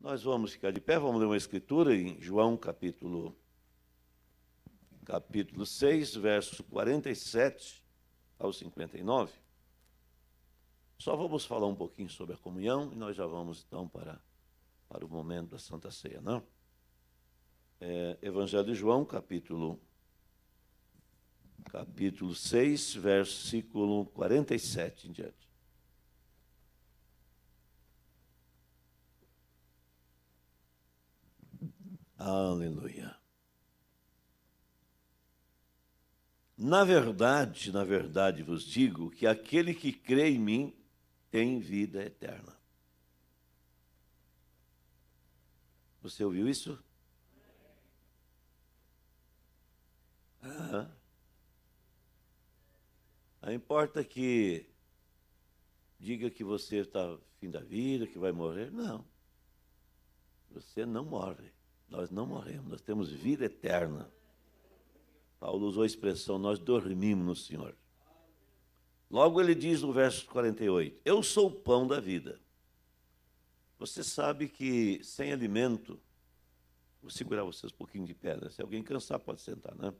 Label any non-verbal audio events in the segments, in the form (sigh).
Nós vamos ficar de pé, vamos ler uma escritura em João capítulo capítulo 6, verso 47 ao 59. Só vamos falar um pouquinho sobre a comunhão e nós já vamos então para, para o momento da Santa Ceia, não? É, Evangelho de João, capítulo capítulo 6, versículo 47 em diante. Aleluia. Na verdade, na verdade vos digo que aquele que crê em mim tem vida eterna. Você ouviu isso? Ah. Não importa que diga que você está fim da vida, que vai morrer. Não. Você não morre. Nós não morremos, nós temos vida eterna. Paulo usou a expressão: nós dormimos no Senhor. Logo ele diz no verso 48: Eu sou o pão da vida. Você sabe que sem alimento, vou segurar vocês um pouquinho de pé, né? se alguém cansar pode sentar, né?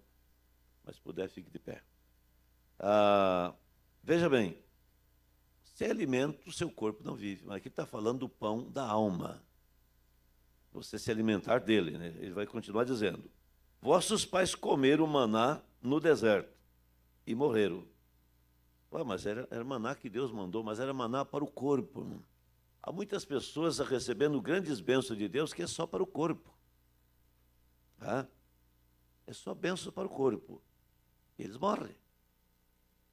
Mas se puder, fique de pé. Ah, veja bem, sem alimento o seu corpo não vive, mas aqui está falando do pão da alma você se alimentar dele. Né? Ele vai continuar dizendo: Vossos pais comeram maná no deserto e morreram. Ué, ah, mas era, era maná que Deus mandou, mas era maná para o corpo. Né? Há muitas pessoas recebendo grandes bênçãos de Deus que é só para o corpo. Tá? É só bênção para o corpo. Eles morrem.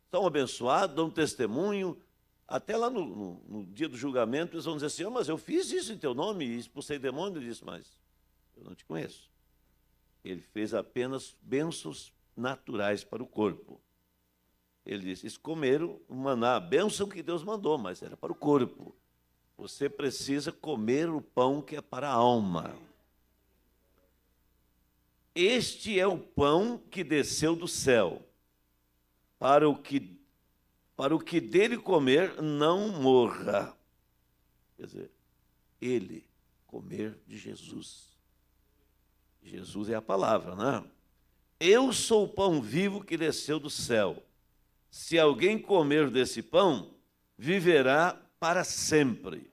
São abençoados, dão testemunho, até lá no, no, no, dia do julgamento, eles vão dizer assim: oh, Mas eu fiz isso em teu nome e expulsei demônio. Ele disse: Mas eu não te conheço. Ele fez apenas bênçãos naturais para o corpo. Ele disse: Eles comeram o maná, a bênção que Deus mandou, mas era para o corpo. Você precisa comer o pão que é para a alma. Este é o pão que desceu do céu, para o que para o que dele comer não morra. Quer dizer, ele comer de Jesus. Jesus é a palavra, né? Eu sou o pão vivo que desceu do céu. Se alguém comer desse pão, viverá para sempre.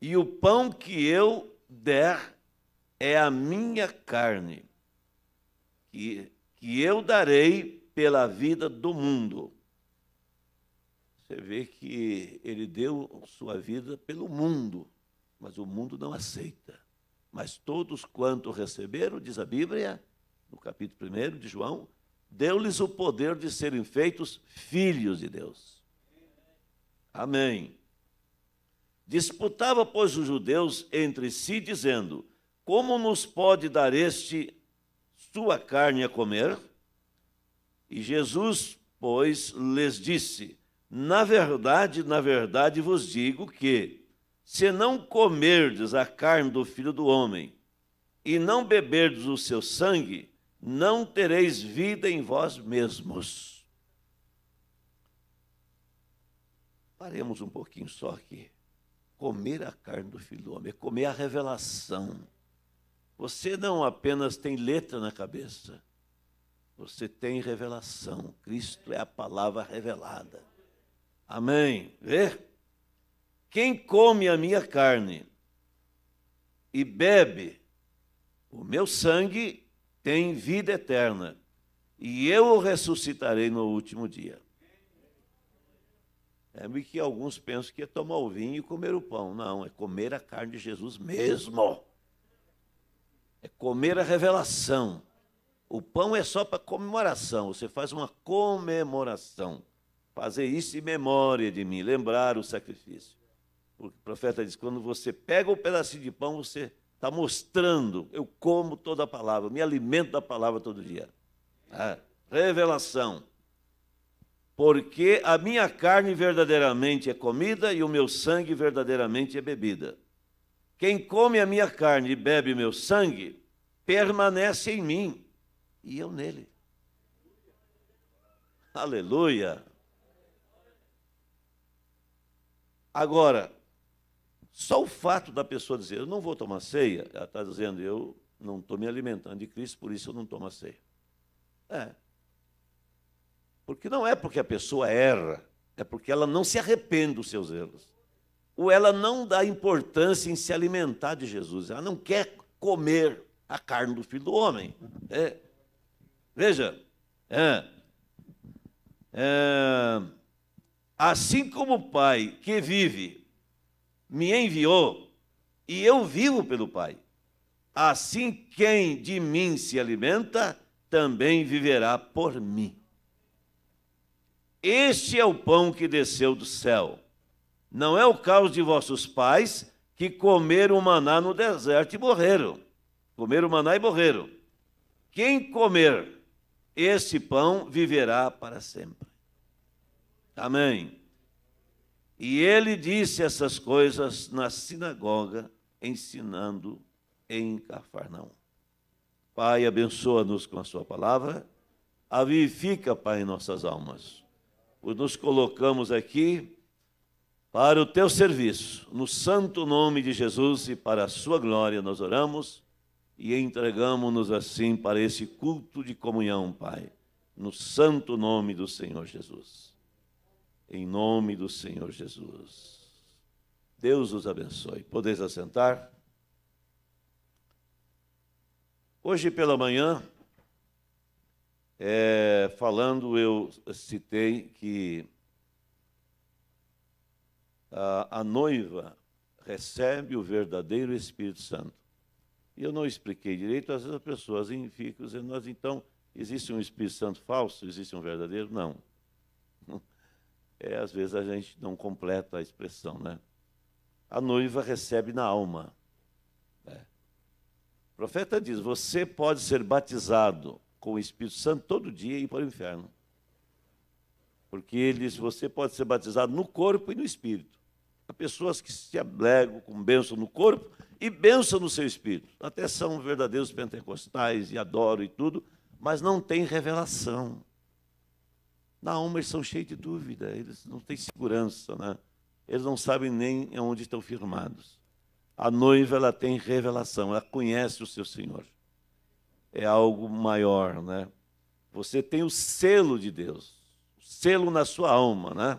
E o pão que eu der é a minha carne, que, que eu darei pela vida do mundo. Você vê que ele deu sua vida pelo mundo, mas o mundo não aceita. Mas todos quanto receberam, diz a Bíblia, no capítulo 1 de João, deu-lhes o poder de serem feitos filhos de Deus. Amém. Disputava, pois, os judeus entre si, dizendo: Como nos pode dar este sua carne a comer? E Jesus, pois, lhes disse: na verdade, na verdade vos digo que, se não comerdes a carne do filho do homem e não beberdes o seu sangue, não tereis vida em vós mesmos. Paremos um pouquinho só aqui. Comer a carne do filho do homem é comer a revelação. Você não apenas tem letra na cabeça, você tem revelação. Cristo é a palavra revelada. Amém. Vê? Quem come a minha carne e bebe o meu sangue tem vida eterna, e eu o ressuscitarei no último dia. É que alguns pensam que é tomar o vinho e comer o pão. Não, é comer a carne de Jesus mesmo. É comer a revelação. O pão é só para comemoração, você faz uma comemoração. Fazer isso em memória de mim, lembrar o sacrifício. Porque o profeta diz: quando você pega o um pedacinho de pão, você está mostrando, eu como toda a palavra, me alimento da palavra todo dia. É, revelação. Porque a minha carne verdadeiramente é comida e o meu sangue verdadeiramente é bebida. Quem come a minha carne e bebe meu sangue, permanece em mim e eu nele. Aleluia! Agora, só o fato da pessoa dizer, eu não vou tomar ceia, ela está dizendo, eu não estou me alimentando de Cristo, por isso eu não tomo a ceia. É. Porque não é porque a pessoa erra, é porque ela não se arrepende dos seus erros. Ou ela não dá importância em se alimentar de Jesus. Ela não quer comer a carne do filho do homem. É. Veja. É. É. Assim como o Pai que vive me enviou, e eu vivo pelo Pai, assim quem de mim se alimenta também viverá por mim. Este é o pão que desceu do céu. Não é o caos de vossos pais que comeram maná no deserto e morreram. Comeram maná e morreram. Quem comer esse pão viverá para sempre. Amém. E ele disse essas coisas na sinagoga, ensinando em Cafarnaum. Pai, abençoa-nos com a sua palavra. Avivifica, Pai, nossas almas. Pois nos colocamos aqui para o teu serviço. No santo nome de Jesus e para a sua glória nós oramos e entregamos-nos assim para esse culto de comunhão, Pai. No santo nome do Senhor Jesus em nome do Senhor Jesus. Deus os abençoe. Podeis assentar? Hoje pela manhã, é, falando, eu citei que a, a noiva recebe o verdadeiro Espírito Santo. E eu não expliquei direito, às vezes as pessoas ficam dizendo, então, existe um Espírito Santo falso, existe um verdadeiro? Não é, às vezes a gente não completa a expressão, né? A noiva recebe na alma. O é. profeta diz: você pode ser batizado com o Espírito Santo todo dia e ir para o inferno. Porque ele diz: você pode ser batizado no corpo e no espírito. Há pessoas que se ablegam com bênção no corpo e bênção no seu espírito. Até são verdadeiros pentecostais e adoram e tudo, mas não têm revelação. Não, mas são cheios de dúvida, eles não têm segurança, né? eles não sabem nem onde estão firmados. A noiva ela tem revelação, ela conhece o seu Senhor. É algo maior, né? Você tem o selo de Deus, o selo na sua alma, né?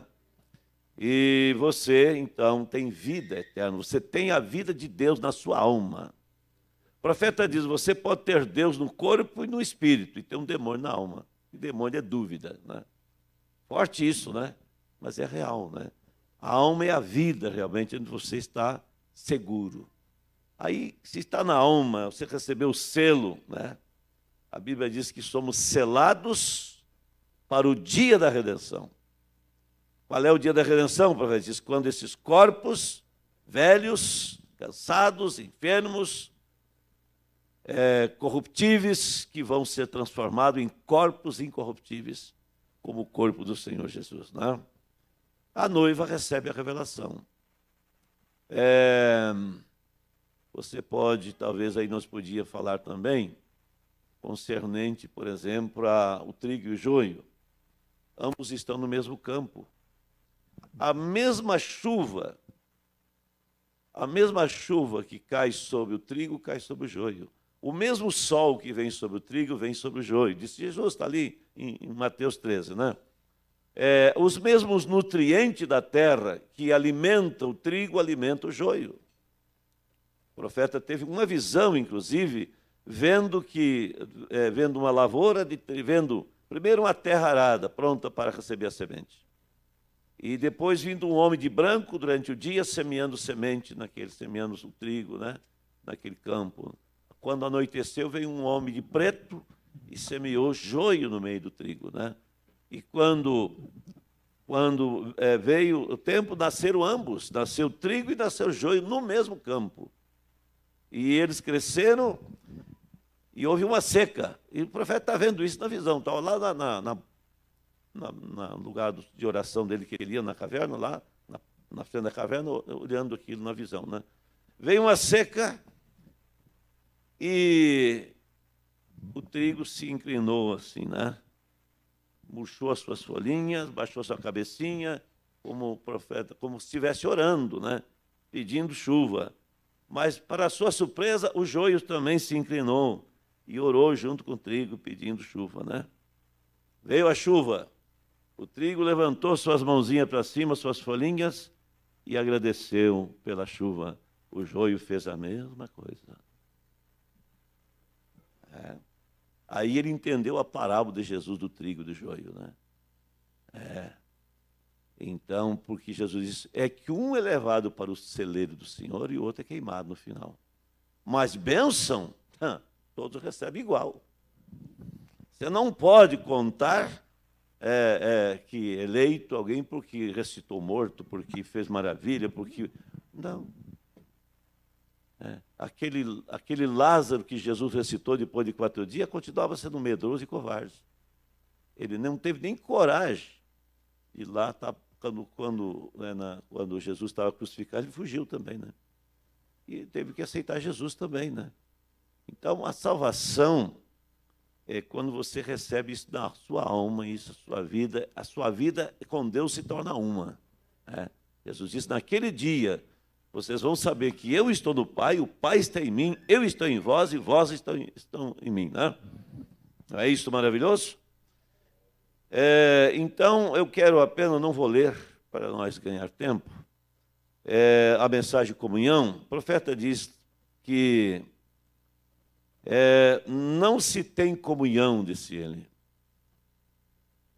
E você, então, tem vida eterna. Você tem a vida de Deus na sua alma. O profeta diz: você pode ter Deus no corpo e no espírito, e ter um demônio na alma. E demônio é dúvida. Né? Forte isso, né? Mas é real, né? A alma é a vida, realmente, onde você está seguro. Aí, se está na alma, você recebeu o selo, né? A Bíblia diz que somos selados para o dia da redenção. Qual é o dia da redenção, profeta? Diz quando esses corpos velhos, cansados, enfermos, é, corruptíveis, que vão ser transformados em corpos incorruptíveis como o corpo do Senhor Jesus. Né? A noiva recebe a revelação. É, você pode, talvez aí nós podia falar também, concernente, por exemplo, o trigo e o joio. Ambos estão no mesmo campo. A mesma chuva, a mesma chuva que cai sobre o trigo, cai sobre o joio. O mesmo sol que vem sobre o trigo vem sobre o joio. Disse Jesus, está ali em, Mateus 13, né? É, os mesmos nutrientes da terra que alimenta o trigo, alimenta o joio. O profeta teve uma visão, inclusive, vendo que é, vendo uma lavoura, de, vendo primeiro uma terra arada, pronta para receber a semente. E depois vindo um homem de branco durante o dia semeando semente naquele, semeando o trigo, né? naquele campo. Quando anoiteceu, veio um homem de preto e semeou joio no meio do trigo. Né? E quando, quando é, veio o tempo, nasceram ambos, nasceu trigo e nasceu joio no mesmo campo. E eles cresceram e houve uma seca. E o profeta está vendo isso na visão, estava tá lá na, na, na, na, lugar de oração dele que ele ia na caverna, lá na, na frente da caverna, olhando aquilo na visão. Né? Veio uma seca e o trigo se inclinou assim, né? Murchou as suas folhinhas, baixou sua cabecinha, como o profeta, como se estivesse orando, né? Pedindo chuva. Mas, para sua surpresa, o joio também se inclinou e orou junto com o trigo, pedindo chuva, né? Veio a chuva, o trigo levantou suas mãozinhas para cima, suas folhinhas, e agradeceu pela chuva. O joio fez a mesma coisa. É. Aí ele entendeu a parábola de Jesus do trigo e do joio. Né? É. Então, porque Jesus disse, é que um é levado para o celeiro do Senhor e o outro é queimado no final. Mas bênção, todos recebem igual. Você não pode contar é, é, que eleito alguém porque recitou morto, porque fez maravilha, porque. Não. É, aquele, aquele Lázaro que Jesus ressuscitou depois de quatro dias continuava sendo medroso e covarde. Ele não teve nem coragem de lá tá, quando, quando, né, na, quando Jesus estava crucificado, ele fugiu também, né? E teve que aceitar Jesus também, né? Então, a salvação é quando você recebe isso na sua alma, isso na sua vida. A sua vida com Deus se torna uma. Né? Jesus disse, naquele dia vocês vão saber que eu estou no Pai, o Pai está em mim, eu estou em vós e vós estão em, estão em mim. Né? Não é isso maravilhoso? É, então, eu quero apenas, não vou ler para nós ganhar tempo, é, a mensagem de comunhão. O profeta diz que é, não se tem comunhão, disse ele.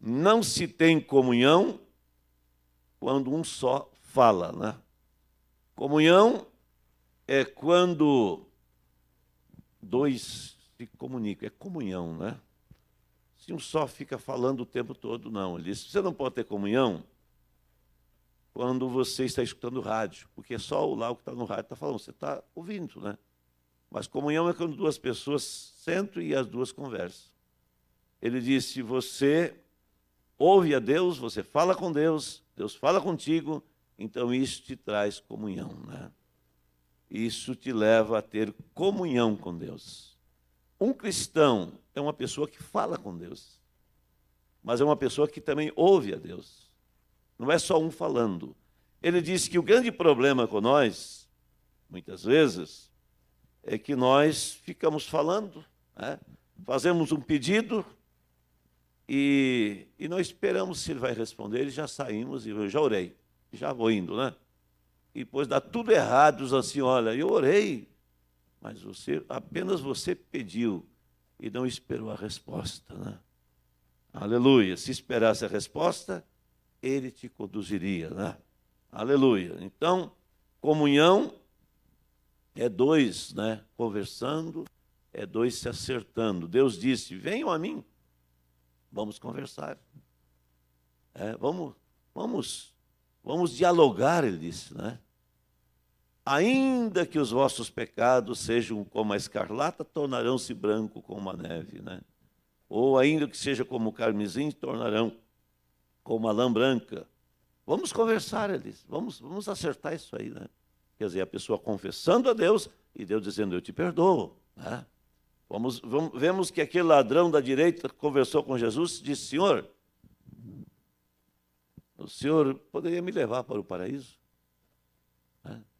Não se tem comunhão quando um só fala, né? Comunhão é quando dois se comunicam, é comunhão, né? Se um só fica falando o tempo todo, não. Ele disse, você não pode ter comunhão quando você está escutando rádio, porque é só o lá o que está no rádio está falando, você está ouvindo, né? Mas comunhão é quando duas pessoas sentam e as duas conversam. Ele disse, você ouve a Deus, você fala com Deus, Deus fala contigo, então isso te traz comunhão, né? Isso te leva a ter comunhão com Deus. Um cristão é uma pessoa que fala com Deus, mas é uma pessoa que também ouve a Deus. Não é só um falando. Ele diz que o grande problema com nós, muitas vezes, é que nós ficamos falando, né? fazemos um pedido, e, e, não esperamos se ele vai responder, e já saímos e eu já orei já vou indo, né? E depois dá tudo errado, diz assim, olha, eu orei, mas você apenas você pediu e não esperou a resposta, né? Aleluia. Se esperasse a resposta, ele te conduziria, né? Aleluia. Então, comunhão é dois, né? Conversando, é dois se acertando. Deus disse: Venham a mim, vamos conversar. É, vamos, vamos Vamos dialogar, ele disse, né? Ainda que os vossos pecados sejam como a escarlata, tornarão-se branco como a neve, né? Ou ainda que seja como o carmesim, tornarão como a lã branca. Vamos conversar, ele disse. Vamos, vamos acertar isso aí, né? Quer dizer, a pessoa confessando a Deus e Deus dizendo, eu te perdoo, né? Vamos, vamos, vemos que aquele ladrão da direita conversou com Jesus e disse: Senhor, o senhor poderia me levar para o paraíso?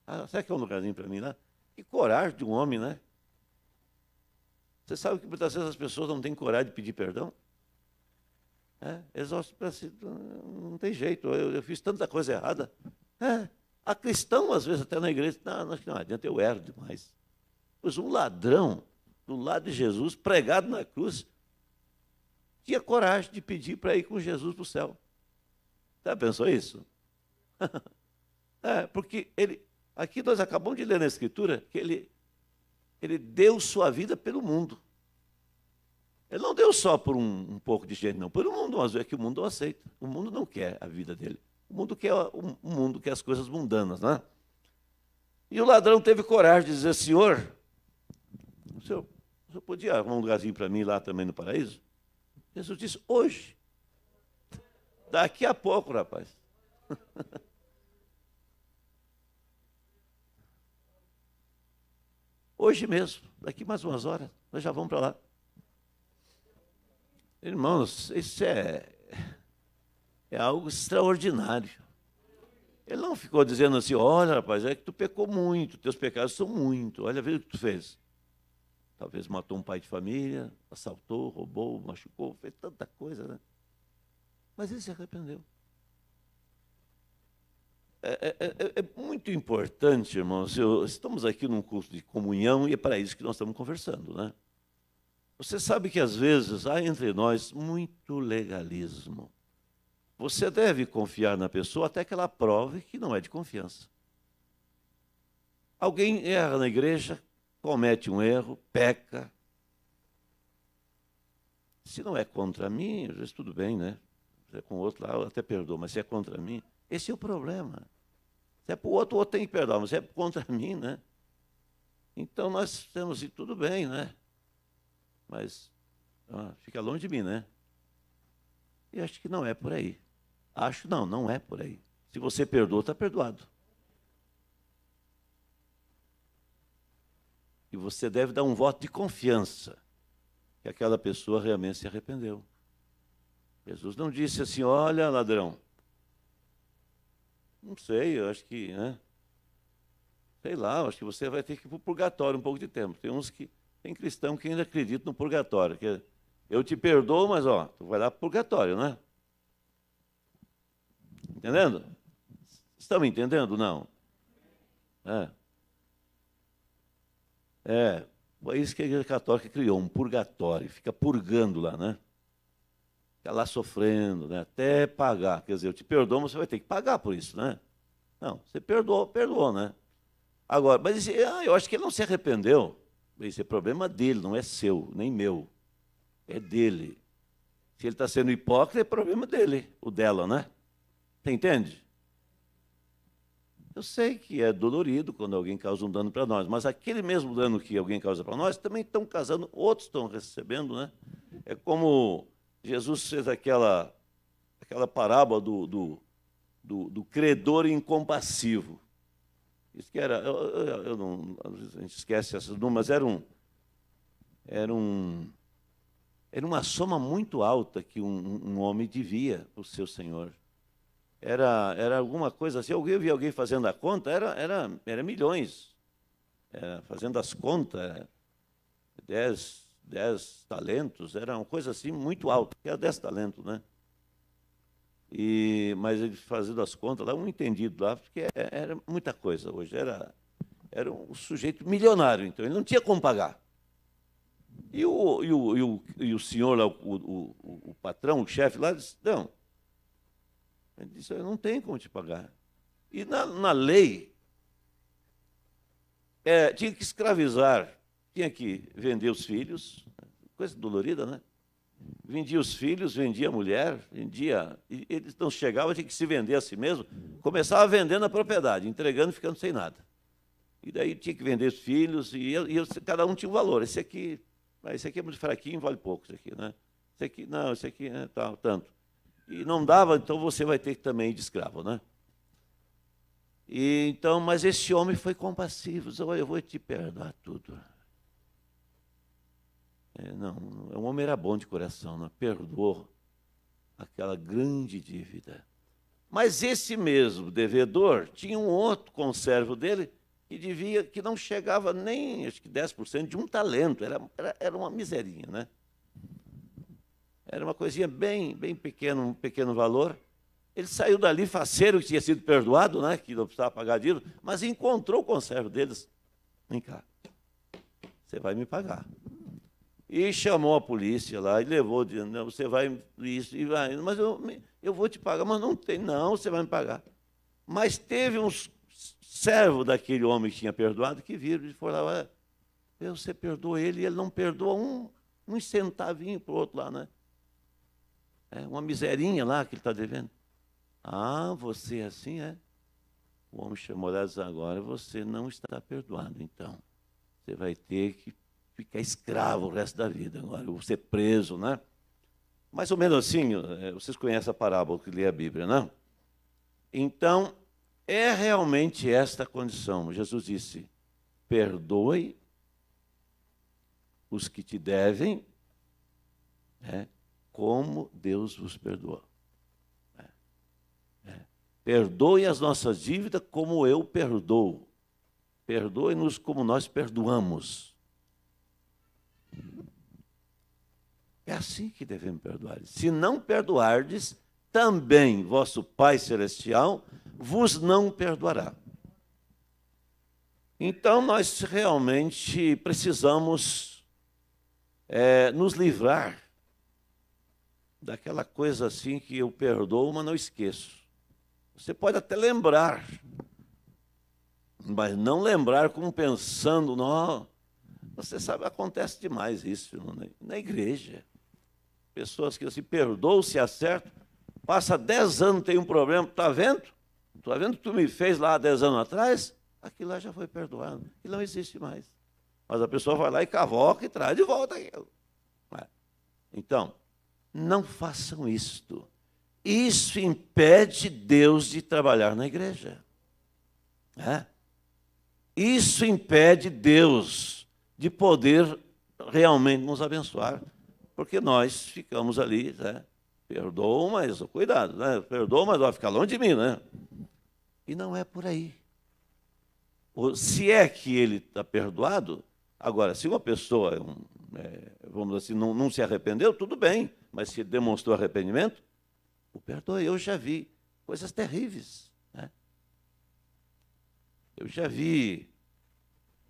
Ah, será que é um lugarzinho para mim lá? Né? Que coragem de um homem, né? Você sabe que muitas vezes as pessoas não têm coragem de pedir perdão? É, eles si, não tem jeito, eu, eu, fiz tanta coisa errada. É, a cristão, às vezes, até na igreja, não, não, não adianta, eu erro demais. Pois um ladrão, do lado de Jesus, pregado na cruz, tinha coragem de pedir para ir com Jesus para o céu. Já pensou isso? (laughs) é, porque ele, aqui nós acabamos de ler na Escritura que ele, ele deu sua vida pelo mundo. Ele não deu só por um, um pouco de gente, não. Pelo mundo, mas é que o mundo não aceita. O mundo não quer a vida dele. O mundo quer, o mundo quer as coisas mundanas, né? E o ladrão teve coragem de dizer, senhor, o senhor, o senhor podia arrumar um lugarzinho para mim lá também no paraíso? Jesus disse, hoje Daqui a pouco, rapaz. (laughs) Hoje mesmo, daqui mais umas horas, nós já vamos para lá. Irmãos, isso é, é algo extraordinário. Ele não ficou dizendo assim, olha, rapaz, é que tu pecou muito, teus pecados são muito, olha, veja o que tu fez. Talvez matou um pai de família, assaltou, roubou, machucou, fez tanta coisa, né? Mas ele se arrependeu. É é, é, é, é, muito importante, irmãos, eu, estamos aqui num curso de comunhão e é para isso que nós estamos conversando, né? Você sabe que às vezes há entre nós muito legalismo. Você deve confiar na pessoa até que ela prove que não é de confiança. Alguém erra na igreja, comete um erro, peca. Se não é contra mim, tudo bem, né? é com o outro lá, eu até perdoo, mas se é contra mim, esse é o problema. Se é para o outro, o outro tem que perdoar, mas se é contra (laughs) mim, né? Então nós temos, tudo bem, né? Mas ah, fica longe de mim, né? E acho que não é por aí. Acho não, não é por aí. Se você perdoa, está perdoado. E você deve dar um voto de confiança que aquela pessoa realmente se arrependeu. Jesus não disse assim: olha, ladrão. Não sei, eu acho que. Né? Sei lá, acho que você vai ter que ir para o purgatório um pouco de tempo. Tem uns que. Tem cristão que ainda acredita no purgatório. Que é, eu te perdoo, mas ó, tu vai lá para o purgatório, né? Entendendo? Estão me entendendo? Não. É. É, é isso que a Igreja Católica criou, um purgatório, fica purgando lá, né? Fica lá sofrendo, né? Até pagar. Quer dizer, eu te perdoo, mas você vai ter que pagar por isso, né? Não, você perdoou, perdoou, né? Agora, mas esse, ah, eu acho que ele não se arrependeu. Esse é problema dele, não é seu, nem meu. É dele. Se ele está sendo hipócrita, é problema dele, o dela, né? Você entende? Eu sei que é dolorido quando alguém causa um dano para nós, mas aquele mesmo dano que alguém causa para nós, também estão causando, outros estão recebendo, né? É como Jesus fez aquela, aquela parábola do, do, do, do credor incompassivo. Isso que era, eu, eu, eu, não, a gente esquece essas números, era um, era um, era uma soma muito alta que um, um homem devia para o seu senhor. Era, era alguma coisa assim, alguém via alguém fazendo a conta, era, era, era milhões, era fazendo as contas, era 10, 10 talentos, era uma coisa assim muito alta, que era 10 talentos, né? E, mas ele fazendo as contas lá, um entendido lá, porque é, era muita coisa hoje, era, era um sujeito milionário, então ele não tinha como pagar. E o, e o, e o, e o senhor lá, o, o, o, patrão, o chefe lá, disse, não. Ele disse, eu não tenho como te pagar. E na, na lei, é, tinha que escravizar tinha é que vender os filhos, coisa dolorida, né? Vendia os filhos, vendia a mulher, vendia. E eles não chegavam, tinha que se vender a si mesmo. Começava vendendo a propriedade, entregando e ficando sem nada. E daí tinha que vender os filhos, e, eu, e eu, cada um tinha um valor. Esse aqui, ah, esse aqui é muito fraquinho, vale pouco, esse aqui, né? Esse aqui, não, esse aqui, é, né, tal, tá, tanto. E não dava, então você vai ter que também ir de escravo, né? E, então, mas esse homem foi compassivo, disse, olha, eu vou te perdoar tudo. É, não, o é homem era bom de coração, não, né? perdoou aquela grande dívida. Mas esse mesmo devedor tinha um outro conservo dele que devia, que não chegava nem, acho que 10% de um talento, era, era, era uma miserinha, né? Era uma coisinha bem, bem pequena, um pequeno valor. Ele saiu dali faceiro, que tinha sido perdoado, né, que não precisava pagar dívida, mas encontrou o conservo deles. Vem cá, você vai me pagar. E chamou a polícia lá e levou, dizendo, você vai isso e vai, mas eu, eu vou te pagar, mas não tem, não, você vai me pagar. Mas teve uns servos daquele homem que tinha perdoado que viram e foram lá, você perdoou ele e ele não perdoa um, um centavinho para o outro lá, né? É uma miserinha lá que ele está devendo. Ah, você é assim é? O homem chamou lá e disse, agora você não está perdoado, então. Você vai ter que ficar escravo o resto da vida, agora eu vou ser preso, né? Mais ou menos assim, é, vocês conhecem a parábola que lê a Bíblia, não? Né? Então, é realmente esta a condição. Jesus disse: perdoe os que te devem, né, como Deus vos perdoou. É, é. Perdoe as nossas dívidas como eu perdoo. Perdoe-nos como nós perdoamos. É assim que devemos perdoar. Se não perdoardes, também vosso Pai Celestial vos não perdoará. Então, nós realmente precisamos é, nos livrar daquela coisa assim que eu perdoo, mas não esqueço. Você pode até lembrar, mas não lembrar como pensando, não. Você sabe, acontece demais isso na, na igreja. Pessoas que se assim, perdoam, se acertam, passa 10 anos, tem um problema, está vendo? Está vendo o que tu me fez lá dez 10 anos atrás? Aquilo lá já foi perdoado, e não existe mais. Mas a pessoa vai lá e cavoca e traz de volta aquilo. Né? Então, não façam isto. Isso impede Deus de trabalhar na igreja. É? Isso impede Deus de poder realmente nos abençoar porque nós ficamos ali, né? mas cuidado, né? mas vai ficar longe de mim, né? E não é por aí. Se é que ele está perdoado, agora, se uma pessoa, é, vamos assim, não, não se arrependeu, tudo bem, mas se demonstrou arrependimento, o perdoe. Eu já vi coisas terríveis. Né? Eu já vi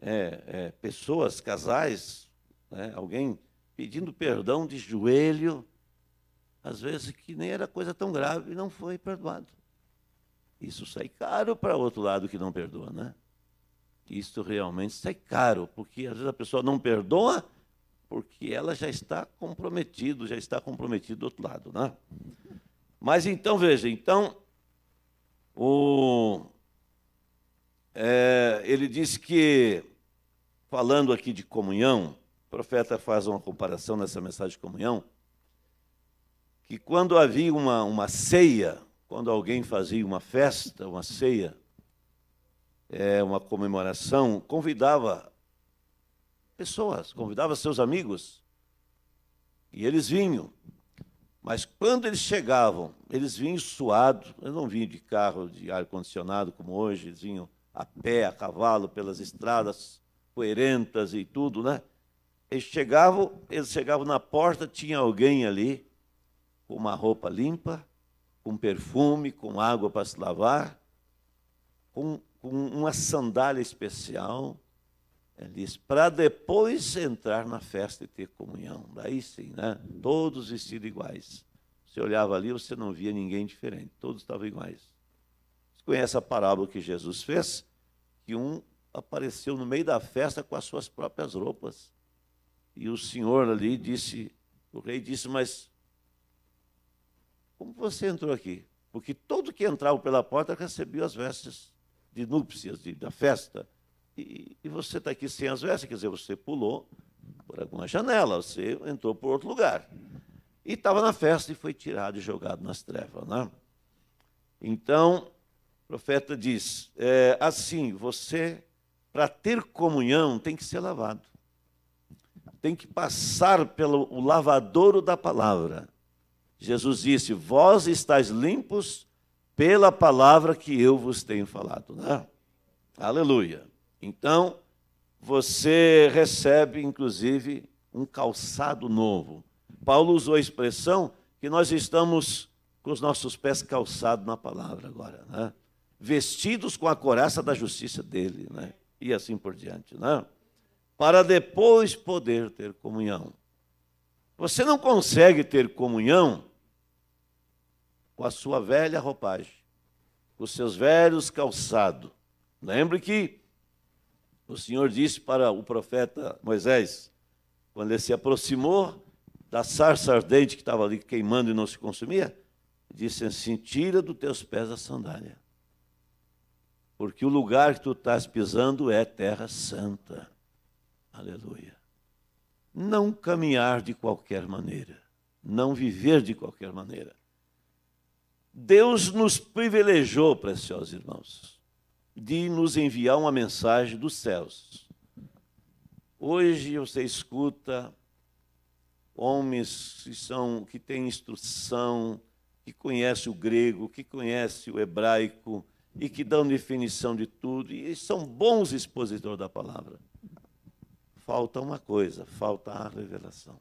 é, é, pessoas, casais, né? alguém pedindo perdão de joelho, às vezes que nem era coisa tão grave e não foi perdoado. Isso sai caro para o outro lado que não perdoa, né? Isso realmente sai caro, porque às vezes a pessoa não perdoa porque ela já está comprometida, já está comprometida do outro lado, né? Mas então veja, então o, é, ele diz que falando aqui de comunhão, o profeta faz uma comparação nessa mensagem de comunhão, que quando havia uma, uma ceia, quando alguém fazia uma festa, uma ceia, é, uma comemoração, convidava pessoas, convidava seus amigos, e eles vinham. Mas quando eles chegavam, eles vinham suados, eles não vinham de carro, de ar-condicionado como hoje, eles vinham a pé, a cavalo, pelas estradas poerentas e tudo, né? Eles chegavam, eles chegavam na porta, tinha alguém ali com uma roupa limpa, com perfume, com água para se lavar, com, com uma sandália especial. Ele para depois entrar na festa e ter comunhão. Daí sim, né? Todos vestidos iguais. Você olhava ali, você não via ninguém diferente. Todos estavam iguais. Você conhece a parábola que Jesus fez? Que um apareceu no meio da festa com as suas próprias roupas. E o senhor ali disse, o rei disse, mas como você entrou aqui? Porque todo que entrava pela porta recebia as vestes de núpcias, de, da festa. E, e você está aqui sem as vestes, quer dizer, você pulou por alguma janela, você entrou por outro lugar. E estava na festa e foi tirado e jogado nas trevas. Né? Então, o profeta diz: é, assim, você, para ter comunhão, tem que ser lavado tem que passar pelo lavadouro da palavra. Jesus disse: Vós estáis limpos pela palavra que eu vos tenho falado. Né? Aleluia. Então, você recebe, inclusive, um calçado novo. Paulo usou a expressão que nós estamos com os nossos pés calçados na palavra agora, né? vestidos com a coraça da justiça dele, né? e assim por diante. Né? para depois poder ter comunhão. Você não consegue ter comunhão com a sua velha roupagem, com os seus velhos calçados. Lembre que o Senhor disse para o profeta Moisés, quando ele se aproximou da sarça ardente que estava ali queimando e não se consumia, disse assim: Tira dos teus pés a sandália, porque o lugar que tu estás pisando é terra santa. Aleluia. Não caminhar de qualquer maneira, não viver de qualquer maneira. Deus nos privilegiou, preciosos irmãos, de nos enviar uma mensagem dos céus. Hoje você escuta homens que são que têm instrução, que conhecem o grego, que conhecem o hebraico e que dão definição de tudo e são bons expositores da palavra falta uma coisa, falta a revelação.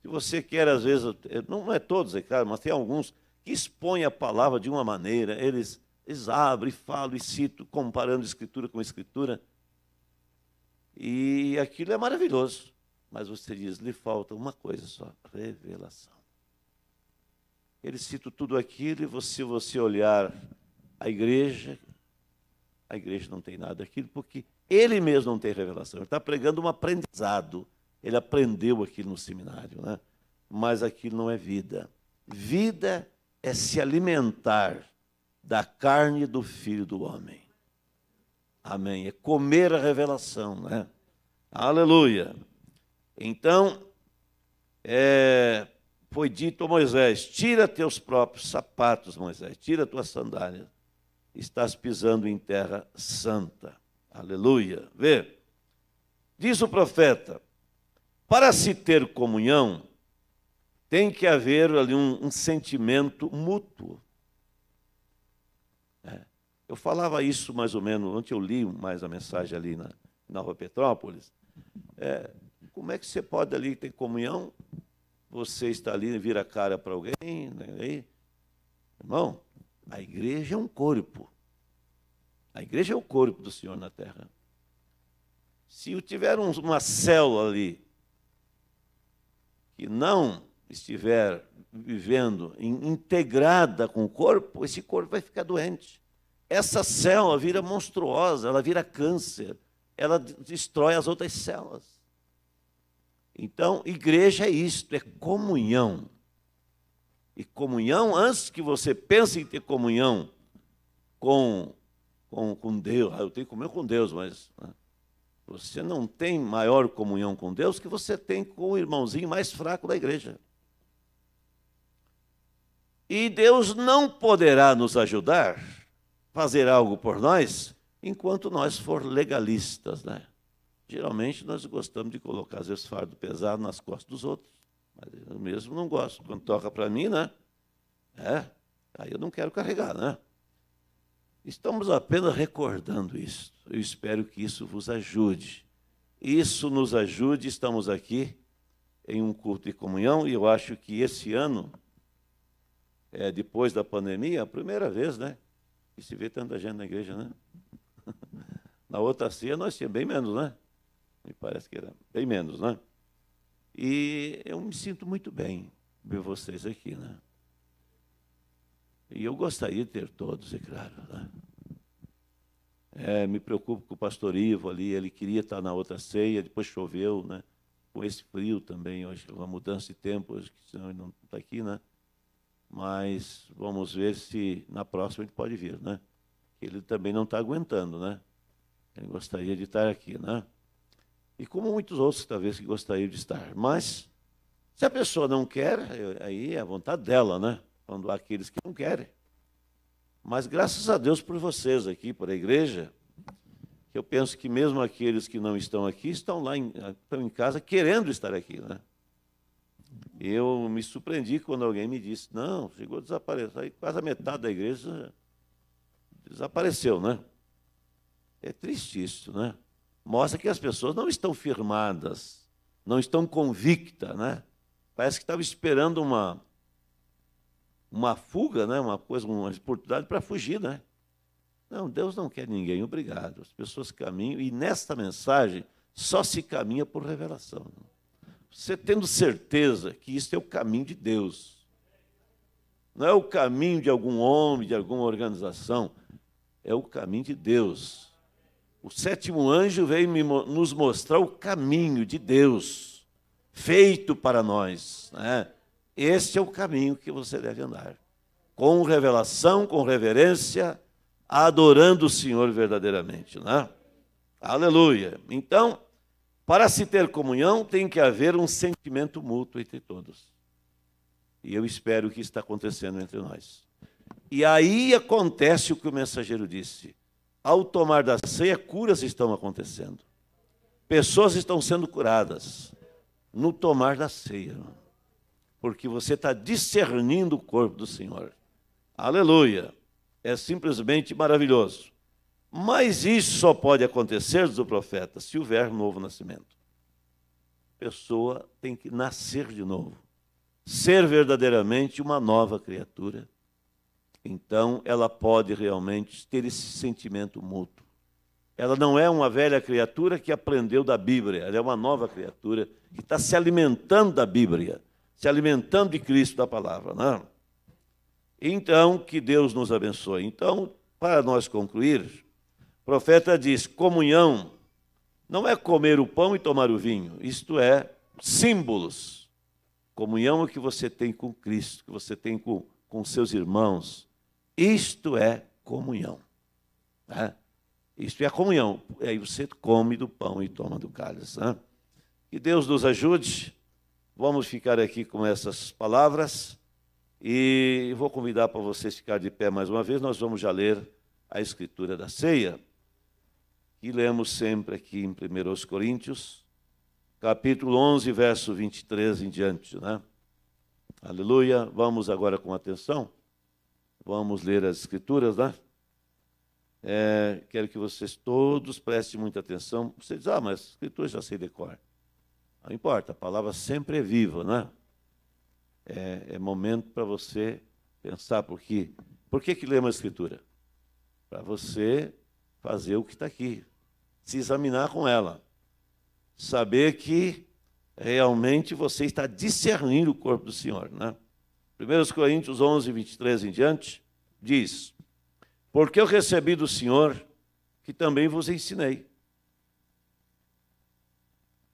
Se você quer, às vezes, não é todos, é claro, mas tem alguns que expõem a palavra de uma maneira, eles, eles abrem, falam e citam, comparando escritura com escritura, e aquilo é maravilhoso. Mas você diz, lhe falta uma coisa só, revelação. Ele cita tudo aquilo e se você olhar a igreja, a igreja não tem nada daquilo, porque ele mesmo não tem revelação, ele está pregando um aprendizado. Ele aprendeu aquilo no seminário, né? mas aquilo não é vida. Vida é se alimentar da carne do Filho do Homem. Amém. É comer a revelação, né? Aleluia. Então, é, foi dito a Moisés: tira teus próprios sapatos, Moisés, tira tuas sandálias. Estás pisando em terra santa. Aleluia. Vê. Diz o profeta: para se ter comunhão, tem que haver ali um, um sentimento mútuo. É. Eu falava isso mais ou menos, ontem eu li mais a mensagem ali na Nova Petrópolis. É, como é que você pode ali ter comunhão? Você está ali, vira a cara para alguém, né? irmão, a igreja é um corpo. A igreja é o corpo do Senhor na terra. Se tiver uma célula ali que não estiver vivendo integrada com o corpo, esse corpo vai ficar doente. Essa célula vira monstruosa, ela vira câncer, ela destrói as outras células. Então, igreja é isto, é comunhão. E comunhão, antes que você pense em ter comunhão com com, com Deus. Ah, eu tenho comunhão com Deus, mas né? você não tem maior comunhão com Deus que você tem com o irmãozinho mais fraco da igreja. E Deus não poderá nos ajudar, fazer algo por nós, enquanto nós for legalistas, né? Geralmente nós gostamos de colocar às vezes fardo pesado nas costas dos outros, mas eu mesmo não gosto. Quando toca para mim, né? É, aí eu não quero carregar, né? Estamos apenas recordando isso. Eu espero que isso vos ajude. Isso nos ajude, estamos aqui em um culto de comunhão, e eu acho que esse ano, é, depois da pandemia, a primeira vez, né? Que se vê tanta gente na igreja, né? (laughs) na outra ceia nós tínhamos bem menos, né? Me parece que era bem menos, né? E eu me sinto muito bem ver vocês aqui, né? E eu gostaria de ter todos, é claro. Né? É, me preocupo com o pastor Ivo ali, ele queria estar na outra ceia, depois choveu, né? Com esse frio também, hoje, é uma mudança de tempo, hoje que senão ele não está aqui, né? Mas vamos ver se na próxima ele pode vir, né? Ele também não está aguentando, né? Ele gostaria de estar aqui, né? E como muitos outros, talvez, que gostariam de estar. Mas, se a pessoa não quer, aí é a vontade dela, né? quando há aqueles que não querem. Mas graças a Deus por vocês aqui, por a igreja, eu penso que mesmo aqueles que não estão aqui estão lá em, estão em casa querendo estar aqui, né? Eu me surpreendi quando alguém me disse, não, chegou a desaparecer. Aí quase a metade da igreja desapareceu, né? É triste isso, né? Mostra que as pessoas não estão firmadas, não estão convictas, né? Parece que estavam esperando uma, uma fuga, né? uma coisa, uma oportunidade para fugir, né? Não, Deus não quer ninguém, obrigado. As pessoas caminham e nesta mensagem só se caminha por revelação. Você tendo certeza que isso é o caminho de Deus. Não é o caminho de algum homem, de alguma organização, é o caminho de Deus. O sétimo anjo veio nos mostrar o caminho de Deus feito para nós, né? Este é o caminho que você deve andar. Com revelação, com reverência, adorando o Senhor verdadeiramente. Né? Aleluia. Então, para se ter comunhão, tem que haver um sentimento mútuo entre todos. E eu espero que está acontecendo entre nós. E aí acontece o que o mensageiro disse. Ao tomar da ceia, curas estão acontecendo. Pessoas estão sendo curadas no tomar da ceia porque você está discernindo o corpo do Senhor. Aleluia! É simplesmente maravilhoso. Mas isso só pode acontecer, diz o profeta, se houver novo nascimento. A pessoa tem que nascer de novo, ser verdadeiramente uma nova criatura. Então ela pode realmente ter esse sentimento mútuo. Ela não é uma velha criatura que aprendeu da Bíblia, ela é uma nova criatura que está se alimentando da Bíblia se alimentando de Cristo da palavra. não? Né? Então, que Deus nos abençoe. Então, para nós concluir, o profeta diz: comunhão não é comer o pão e tomar o vinho, isto é símbolos. Comunhão é o que você tem com Cristo, que você tem com, com seus irmãos. Isto é comunhão. Né? Isto é comunhão. Aí você come do pão e toma do cálice. Né? Que Deus nos ajude Vamos ficar aqui com essas palavras e vou convidar para vocês ficar de pé mais uma vez. Nós vamos já ler a Escritura da Ceia, que lemos sempre aqui em 1 Coríntios, capítulo 11, verso 23 em diante, né? Aleluia. Vamos agora com atenção. Vamos ler as Escrituras, né? É, quero que vocês todos prestem muita atenção. Vocês dizem, ah, mas Escrituras já sei decorar. Não importa, a palavra sempre é viva, né? É, é momento para você pensar por quê. Por que, que lemos uma escritura? Para você fazer o que está aqui, se examinar com ela, saber que realmente você está discernindo o corpo do Senhor. Né? 1 Coríntios 11, 23 em diante, diz: Porque eu recebi do Senhor que também vos ensinei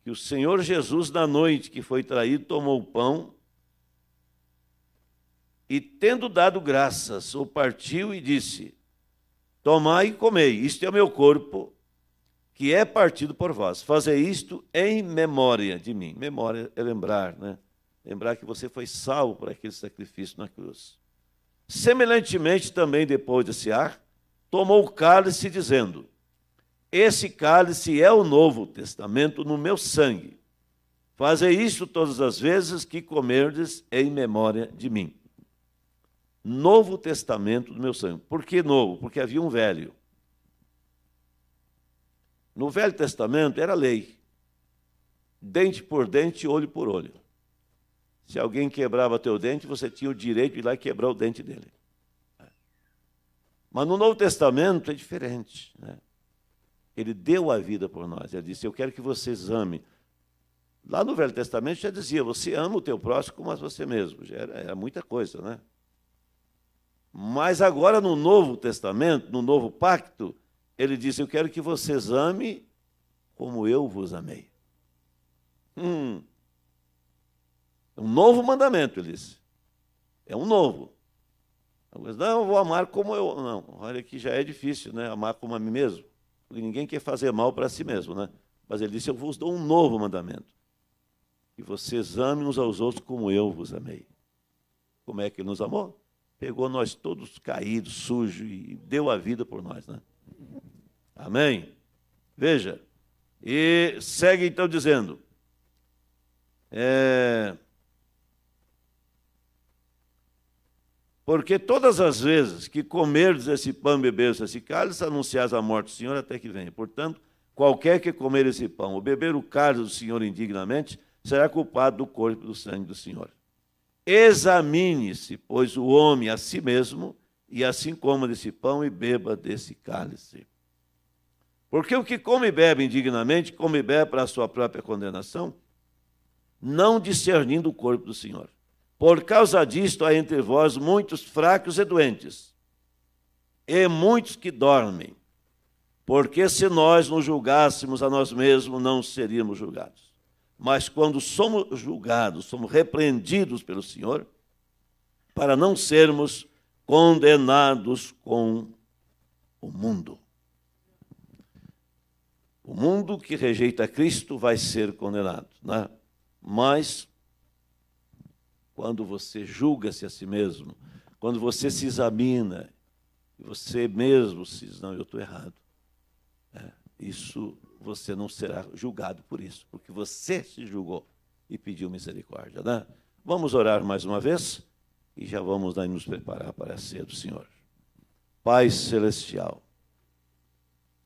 que o Senhor Jesus, na noite que foi traído, tomou o pão e, tendo dado graças, o partiu e disse: Tomai e comei, isto é o meu corpo, que é partido por vós. Fazer isto em memória de mim. Memória é lembrar, né? Lembrar que você foi salvo por aquele sacrifício na cruz. Semelhantemente, também depois desse ar, tomou o cálice, dizendo: esse cálice é o Novo Testamento no meu sangue. Fazer isso todas as vezes que comerdes em memória de mim. Novo Testamento do meu sangue. Por que novo? Porque havia um velho. No Velho Testamento era lei. Dente por dente, olho por olho. Se alguém quebrava teu dente, você tinha o direito de ir lá e quebrar o dente dele. Mas no Novo Testamento é diferente. Né? Ele deu a vida por nós. Ele disse: Eu quero que vocês amem. Lá no Velho Testamento já dizia: Você ama o teu próximo como a você mesmo. Já era, era muita coisa, né? Mas agora no Novo Testamento, no Novo Pacto, ele disse: Eu quero que vocês amem como eu vos amei. Hum. É um novo mandamento, ele disse. É um novo. Não, eu vou amar como eu. Não, olha que já é difícil, né? Amar como a mim mesmo. Porque ninguém quer fazer mal para si mesmo, né? Mas ele disse: Eu vos dou um novo mandamento. Que vocês amem uns aos outros como eu vos amei. Como é que ele nos amou? Pegou nós todos caídos, sujos, e deu a vida por nós, né? Amém? Veja. E segue então dizendo. É, Porque todas as vezes que comerdes esse pão e beberes esse cálice, anunciais a morte do Senhor até que venha. Portanto, qualquer que comer esse pão ou beber o cálice do Senhor indignamente, será culpado do corpo e do sangue do Senhor. Examine-se, pois, o homem a si mesmo, e assim coma desse pão e beba desse cálice. Porque o que come e bebe indignamente, come e bebe para a sua própria condenação, não discernindo o corpo do Senhor. Por causa disto há entre vós muitos fracos e doentes, e muitos que dormem, porque se nós nos julgássemos a nós mesmos, não seríamos julgados. Mas quando somos julgados, somos repreendidos pelo Senhor, para não sermos condenados com o mundo. O mundo que rejeita Cristo vai ser condenado, né? mas quando você julga-se a si mesmo, quando você se examina, você mesmo se diz, não, eu estou errado. É, isso você não será julgado por isso, porque você se julgou e pediu misericórdia. Né? Vamos orar mais uma vez e já vamos nos preparar para a ceia do Senhor. Pai Celestial,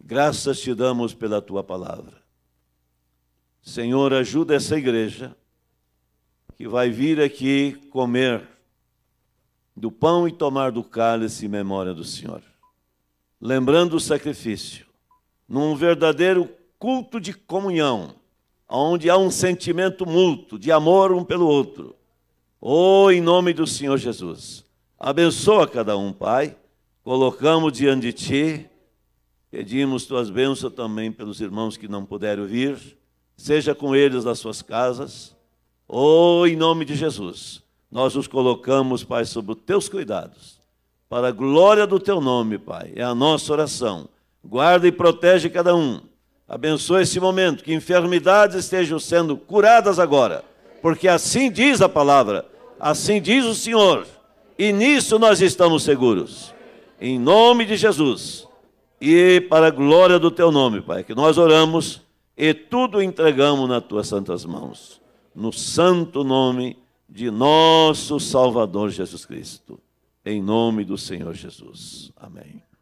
graças te damos pela tua palavra. Senhor, ajuda essa igreja que vai vir aqui comer do pão e tomar do cálice em memória do Senhor. Lembrando o sacrifício, num verdadeiro culto de comunhão, onde há um sentimento mútuo de amor um pelo outro. Oh, em nome do Senhor Jesus, abençoa cada um, Pai. Colocamos diante de Ti, pedimos Tuas bênçãos também pelos irmãos que não puderam vir, seja com eles nas suas casas Oh, em nome de Jesus, nós os colocamos, Pai, sob os teus cuidados, para a glória do teu nome, Pai. É a nossa oração. Guarda e protege cada um. Abençoa esse momento, que enfermidades estejam sendo curadas agora, porque assim diz a palavra, assim diz o Senhor, e nisso nós estamos seguros. Em nome de Jesus e para a glória do teu nome, Pai, que nós oramos e tudo entregamos nas tuas santas mãos no santo nome de nosso Salvador Jesus Cristo. Em nome do Senhor Jesus. Amém.